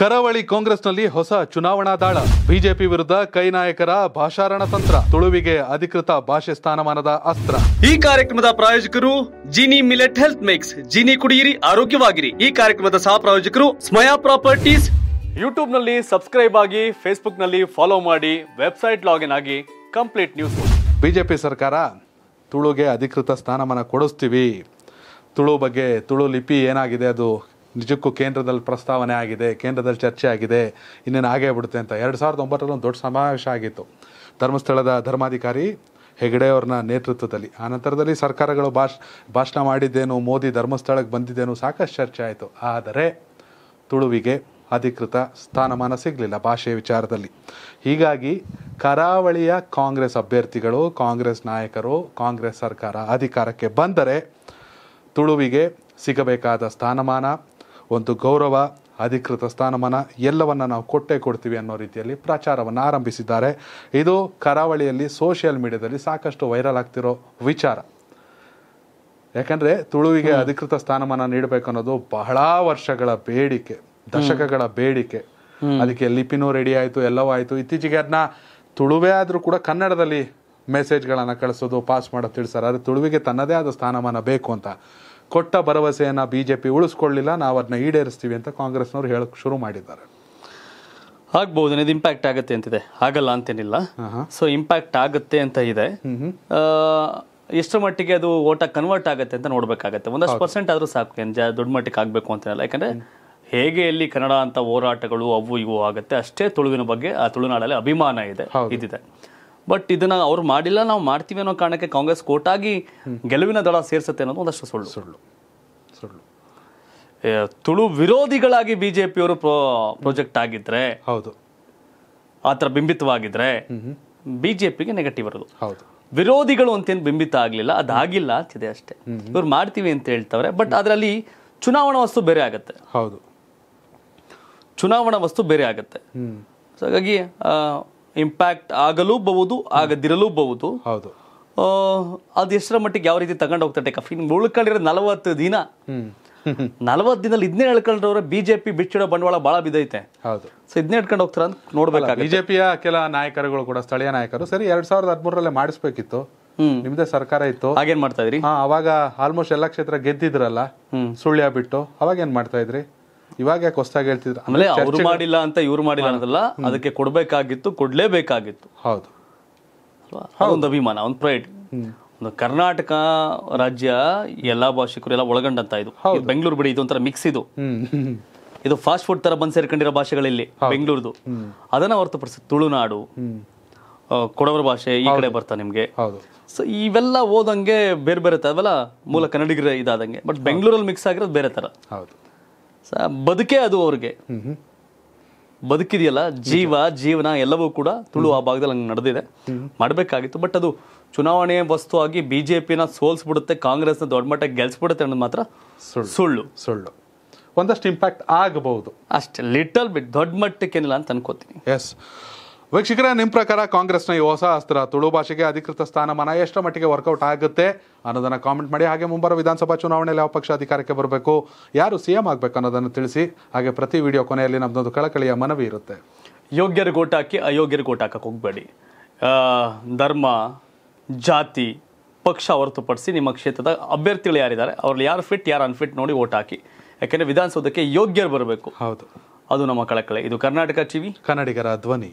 ಕರಾವಳಿ ಕಾಂಗ್ರೆಸ್ನಲ್ಲಿ ಹೊಸ ಚುನಾವಣಾ ದಾಳ ಬಿಜೆಪಿ ವಿರುದ್ಧ ಕೈ ನಾಯಕರ ಭಾಷಾರಣ ತಂತ್ರ ತುಳುವಿಗೆ ಅಧಿಕೃತ ಭಾಷೆ ಸ್ಥಾನಮಾನದ ಅಸ್ತ್ರ ಈ ಕಾರ್ಯಕ್ರಮದ ಪ್ರಾಯೋಜಕರು Jini millet health mix Jini ಕುಡಿಯಿರಿ ಆರೋಗ್ಯವಾಗಿರಿ ಈ ಕಾರ್ಯಕ್ರಮದ ಸಹ ಪ್ರಾಯೋಜಕರು ಸ್ಮಯಾ ಪ್ರಾಪರ್ಟೀಸ್ ಯೂಟ್ಯೂಬ್ ನಲ್ಲಿ ಸಬ್ಸ್ಕ್ರೈಬ್ ಆಗಿ ಫೇಸ್ಬುಕ್ ನಲ್ಲಿ ಫಾಲೋ ಮಾಡಿ ವೆಬ್ಸೈಟ್ ಲಾಗಿನ್ ಆಗಿ ಕಂಪ್ಲೀಟ್ ನ್ಯೂಸ್ ಬಿಜೆಪಿ ಸರ್ಕಾರ ತುಳುಗೆ ಅಧಿಕೃತ ಸ್ಥಾನಮಾನ ಕೊಡಿಸ್ತೀವಿ ತುಳು ಬಗ್ಗೆ ತುಳು ಲಿಪಿ ಏನಾಗಿದೆ ಅದು ನಿಜಕ್ಕೂ ಕೇಂದ್ರದಲ್ಲಿ ಪ್ರಸ್ತಾವನೆ ಆಗಿದೆ ಕೇಂದ್ರದಲ್ಲಿ ಚರ್ಚೆ ಆಗಿದೆ ಇನ್ನೇನು ಆಗೇ ಬಿಡುತ್ತೆ ಅಂತ ಎರಡು ಸಾವಿರದ ಒಂಬತ್ತರಲ್ಲಿ ಒಂದು ದೊಡ್ಡ ಸಮಾವೇಶ ಆಗಿತ್ತು ಧರ್ಮಸ್ಥಳದ ಧರ್ಮಾಧಿಕಾರಿ ಹೆಗಡೆ ಅವ್ರನ್ನ ನೇತೃತ್ವದಲ್ಲಿ ಆ ನಂತರದಲ್ಲಿ ಸರ್ಕಾರಗಳು ಭಾಷ್ ಭಾಷಣ ಮಾಡಿದ್ದೇನು ಮೋದಿ ಧರ್ಮಸ್ಥಳಕ್ಕೆ ಬಂದಿದ್ದೇನು ಸಾಕಷ್ಟು ಚರ್ಚೆ ಆಯಿತು ಆದರೆ ತುಳುವಿಗೆ ಅಧಿಕೃತ ಸ್ಥಾನಮಾನ ಸಿಗಲಿಲ್ಲ ಭಾಷೆಯ ವಿಚಾರದಲ್ಲಿ ಹೀಗಾಗಿ ಕರಾವಳಿಯ ಕಾಂಗ್ರೆಸ್ ಅಭ್ಯರ್ಥಿಗಳು ಕಾಂಗ್ರೆಸ್ ನಾಯಕರು ಕಾಂಗ್ರೆಸ್ ಸರ್ಕಾರ ಅಧಿಕಾರಕ್ಕೆ ಬಂದರೆ ತುಳುವಿಗೆ ಸಿಗಬೇಕಾದ ಸ್ಥಾನಮಾನ ಒಂದು ಗೌರವ ಅಧಿಕೃತ ಸ್ಥಾನಮಾನ ಎಲ್ಲವನ್ನು ನಾವು ಕೊಟ್ಟೇ ಕೊಡ್ತೀವಿ ಅನ್ನೋ ರೀತಿಯಲ್ಲಿ ಪ್ರಚಾರವನ್ನು ಆರಂಭಿಸಿದ್ದಾರೆ ಇದು ಕರಾವಳಿಯಲ್ಲಿ ಸೋಷಿಯಲ್ ಮೀಡಿಯಾದಲ್ಲಿ ಸಾಕಷ್ಟು ವೈರಲ್ ಆಗ್ತಿರೋ ವಿಚಾರ ಯಾಕಂದರೆ ತುಳುವಿಗೆ ಅಧಿಕೃತ ಸ್ಥಾನಮಾನ ನೀಡಬೇಕು ಅನ್ನೋದು ಬಹಳ ವರ್ಷಗಳ ಬೇಡಿಕೆ ದಶಕಗಳ ಬೇಡಿಕೆ ಅದಕ್ಕೆ ಲಿಪಿನೂ ರೆಡಿ ಆಯಿತು ಎಲ್ಲವೂ ಆಯಿತು ಇತ್ತೀಚೆಗೆ ಅದನ್ನ ತುಳುವೇ ಆದರೂ ಕೂಡ ಕನ್ನಡದಲ್ಲಿ ಮೆಸೇಜ್ಗಳನ್ನು ಕಳಿಸೋದು ಪಾಸ್ ಮಾಡೋ ತಿಳಿಸಾರೆ ಆದರೆ ತುಳುವಿಗೆ ತನ್ನದೇ ಆದ ಸ್ಥಾನಮಾನ ಬೇಕು ಅಂತ ಕೊಟ್ಟ ಭರವಸೆಯನ್ನು ಬಿ ಜೆ ಪಿ ಉಳಿಸ್ಕೊಳ್ಳಿಲ್ಲ ನಾವು ಅದನ್ನ ಈಡೇರಿಸ್ತೀವಿ ಅಂತ ಕಾಂಗ್ರೆಸ್ನವರು ಹೇಳಕ್ಕೆ ಶುರು ಮಾಡಿದ್ದಾರೆ ಆಗ್ಬಹುದು ಇದು ಇಂಪ್ಯಾಕ್ಟ್ ಆಗುತ್ತೆ ಅಂತಿದೆ ಆಗಲ್ಲ ಅಂತೇನಿಲ್ಲ ಸೊ ಇಂಪ್ಯಾಕ್ಟ್ ಆಗುತ್ತೆ ಅಂತ ಇದೆ ಎಷ್ಟರ ಮಟ್ಟಿಗೆ ಅದು ಓಟ ಕನ್ವರ್ಟ್ ಆಗುತ್ತೆ ಅಂತ ನೋಡಬೇಕಾಗತ್ತೆ ಒಂದಷ್ಟು ಪರ್ಸೆಂಟ್ ಆದ್ರೂ ಸಾಕು ದೊಡ್ಡ ಮಟ್ಟಿಗೆ ಆಗಬೇಕು ಅಂತೇನಲ್ಲ ಯಾಕಂದ್ರೆ ಹೇಗೆ ಇಲ್ಲಿ ಕನ್ನಡ ಅಂತ ಹೋರಾಟಗಳು ಅವು ಇವು ಆಗುತ್ತೆ ಅಷ್ಟೇ ತುಳುವಿನ ಬಗ್ಗೆ ಆ ತುಳುನಾಡಲ್ಲಿ ಅಭಿಮಾನ ಇದೆ ಇದಿದೆ ಬಟ್ ಇದನ್ನ ಅವ್ರು ಮಾಡಿಲ್ಲ ನಾವು ಮಾಡ್ತೀವಿ ಅನ್ನೋ ಕಾರಣಕ್ಕೆ ಕಾಂಗ್ರೆಸ್ ಕೋಟಾಗಿ ಗೆಲುವಿನ ದಳ ಸೇರಿಸುತ್ತೆ ಅನ್ನೋದು ಒಂದಷ್ಟು ಸುಳ್ಳು ಸುಳ್ಳು ಸುಳ್ಳು ತುಳು ವಿರೋಧಿಗಳಾಗಿ ಬಿಜೆಪಿಯವರು ಅವರು ಪ್ರಾಜೆಕ್ಟ್ ಆಗಿದ್ರೆ ಹೌದು ಆ ಥರ ಬಿಂಬಿತವಾಗಿದ್ರೆ ಬಿಜೆಪಿಗೆ ನೆಗೆಟಿವ್ ಇರೋದು ಹೌದು ವಿರೋಧಿಗಳು ಅಂತೇನು ಬಿಂಬಿತ ಆಗಲಿಲ್ಲ ಅದಾಗಿಲ್ಲ ಅಂತಿದೆ ಅಷ್ಟೇ ಇವ್ರು ಮಾಡ್ತೀವಿ ಅಂತ ಹೇಳ್ತವ್ರೆ ಬಟ್ ಅದರಲ್ಲಿ ಚುನಾವಣಾ ವಸ್ತು ಬೇರೆ ಆಗುತ್ತೆ ಹೌದು ಚುನಾವಣಾ ವಸ್ತು ಬೇರೆ ಆಗುತ್ತೆ ಹಾಗಾಗಿ ಇಂಪ್ಯಾಕ್ಟ್ ಆಗಲೂಬಹುದು ಆಗದಿರಲೂಬಹುದು ಹೌದು ಅದು ಎಷ್ಟರ ಮಟ್ಟಿಗೆ ಯಾವ ರೀತಿ ತಗೊಂಡು ಹೋಗ್ತಾರೆ ಟೇಕಫ್ ಉಳ್ಕೊಂಡಿರೋ ನಲವತ್ತು ದಿನ ನಲವತ್ತು ದಿನದಲ್ಲಿ ಇದನ್ನೇ ಹೇಳ್ಕೊಂಡ್ರವ್ರೆ ಬಿಜೆಪಿ ಬಿಚ್ಚಿಡೋ ಬಂಡವಾಳ ಬಹಳ ಬಿದ್ದೈತೆ ಹೌದು ಸೊ ಇದನ್ನೇ ಹೇಳ್ಕೊಂಡು ಹೋಗ್ತಾರ ಅಂತ ನೋಡ್ಬೇಕು ಬಿಜೆಪಿಯ ಕೆಲ ನಾಯಕರುಗಳು ಕೂಡ ಸ್ಥಳೀಯ ನಾಯಕರು ಸರಿ ಎರಡ್ ಸಾವಿರದ ಹದಿಮೂರರಲ್ಲೇ ಮಾಡಿಸ್ಬೇಕಿತ್ತು ನಿಮ್ದೇ ಸರ್ಕಾರ ಇತ್ತು ಹಾಗೇನ್ ಮಾಡ್ತಾ ಇದ್ರಿ ಅವಾಗ ಆಲ್ಮೋಸ್ಟ್ ಎಲ್ಲಾ ಕ್ಷೇತ್ರ ಗೆದ್ದಿದ್ರಲ್ಲ ಸುಳ್ಯ ಬಿಟ್ಟು ಅವಾಗ ಏನ್ ಮಾಡ್ತಾ ಇದ್ರಿ ಇವಾಗ ಯಾಕೆ ಹೊಸದಾಗಿ ಹೇಳ್ತಿದ್ರು ಆಮೇಲೆ ಅವ್ರು ಮಾಡಿಲ್ಲ ಅಂತ ಇವ್ರು ಮಾಡಿಲ್ಲ ಅನ್ನೋದಲ್ಲ ಅದಕ್ಕೆ ಕೊಡ್ಬೇಕಾಗಿತ್ತು ಕೊಡಲೇಬೇಕಾಗಿತ್ತು ಹೌದು ಒಂದು ಅಭಿಮಾನ ಒಂದು ಪ್ರೈಡ್ ಒಂದು ಕರ್ನಾಟಕ ರಾಜ್ಯ ಎಲ್ಲಾ ಭಾಷಿಕರು ಎಲ್ಲ ಒಳಗೊಂಡಂತ ಇದು ಬೆಂಗಳೂರು ಬಿಡಿ ಇದು ಒಂಥರ ಮಿಕ್ಸ್ ಇದು ಇದು ಫಾಸ್ಟ್ ಫುಡ್ ತರ ಬಂದ್ ಸೇರ್ಕೊಂಡಿರೋ ಭಾಷೆಗಳಲ್ಲಿ ಬೆಂಗಳೂರದು ಅದನ್ನ ಹೊರತುಪಡಿಸಿ ತುಳುನಾಡು ಕೊಡವರ ಭಾಷೆ ಈ ಕಡೆ ಬರ್ತಾ ನಿಮ್ಗೆ ಸೊ ಇವೆಲ್ಲ ಓದಂಗೆ ಬೇರೆ ಬೇರೆ ಅವೆಲ್ಲ ಮೂಲ ಕನ್ನಡಿಗರ ಇದಾದಂಗೆ ಬಟ್ ಬೆಂಗಳೂರಲ್ಲಿ ಮಿಕ್ಸ್ ಆಗಿರೋದು ಬೇರೆ ತರ ಹೌದು ಬದುಕೇ ಅದು ಅವ್ರಿಗೆ ಬದುಕಿದೆಯಲ್ಲ ಜೀವ ಜೀವನ ಎಲ್ಲವೂ ಕೂಡ ತುಳು ಆ ಭಾಗದಲ್ಲಿ ಹಂಗೆ ನಡೆದಿದೆ ಮಾಡಬೇಕಾಗಿತ್ತು ಬಟ್ ಅದು ಚುನಾವಣೆ ವಸ್ತು ಆಗಿ ಬಿ ಜೆ ಪಿನ ಸೋಲ್ಸ್ಬಿಡುತ್ತೆ ಕಾಂಗ್ರೆಸ್ನ ದೊಡ್ಡ ಮಟ್ಟಕ್ಕೆ ಗೆಲ್ಸ್ಬಿಡುತ್ತೆ ಅನ್ನೋದು ಮಾತ್ರ ಸುಳ್ಳು ಸುಳ್ಳು ಸುಳ್ಳು ಒಂದಷ್ಟು ಇಂಪ್ಯಾಕ್ಟ್ ಆಗಬಹುದು ಅಷ್ಟೇ ಲಿಟಲ್ ಬಿಟ್ ದೊಡ್ಡ ಮಟ್ಟಕ್ಕೇನಿಲ್ಲ ಅಂತ ಅನ್ಕೋತೀನಿ ಎಸ್ ವೀಕ್ಷಕರೇ ನಿಮ್ಮ ಪ್ರಕಾರ ಕಾಂಗ್ರೆಸ್ನ ಈ ಹೊಸ ಅಸ್ತ್ರ ತುಳು ಭಾಷೆಗೆ ಅಧಿಕೃತ ಸ್ಥಾನಮಾನ ಎಷ್ಟರ ಮಟ್ಟಿಗೆ ವರ್ಕೌಟ್ ಆಗುತ್ತೆ ಅನ್ನೋದನ್ನು ಕಾಮೆಂಟ್ ಮಾಡಿ ಹಾಗೆ ಮುಂಬರುವ ವಿಧಾನಸಭಾ ಚುನಾವಣೆಯಲ್ಲಿ ಯಾವ ಪಕ್ಷ ಅಧಿಕಾರಕ್ಕೆ ಬರಬೇಕು ಯಾರು ಸಿ ಎಂ ಆಗಬೇಕು ಅನ್ನೋದನ್ನು ತಿಳಿಸಿ ಹಾಗೆ ಪ್ರತಿ ವಿಡಿಯೋ ಕೊನೆಯಲ್ಲಿ ನಮ್ಮದೊಂದು ಕಳಕಳಿಯ ಮನವಿ ಇರುತ್ತೆ ಯೋಗ್ಯರ ಗೋಟಾಕಿ ಅಯೋಗ್ಯರ ಗೋಟಾಕಕ್ಕೆ ಹೋಗಬೇಡಿ ಧರ್ಮ ಜಾತಿ ಪಕ್ಷ ಹೊರತುಪಡಿಸಿ ನಿಮ್ಮ ಕ್ಷೇತ್ರದ ಅಭ್ಯರ್ಥಿಗಳು ಯಾರಿದ್ದಾರೆ ಅವ್ರಲ್ಲಿ ಯಾರು ಫಿಟ್ ಯಾರು ಅನ್ಫಿಟ್ ನೋಡಿ ಓಟ್ ಹಾಕಿ ಯಾಕೆಂದರೆ ವಿಧಾನಸೌಧಕ್ಕೆ ಯೋಗ್ಯರು ಬರಬೇಕು ಹೌದು ಅದು ನಮ್ಮ ಕಳಕಳಿ ಇದು ಕರ್ನಾಟಕ ಟಿವಿ ಕನ್ನಡಿಗರ ಧ್ವನಿ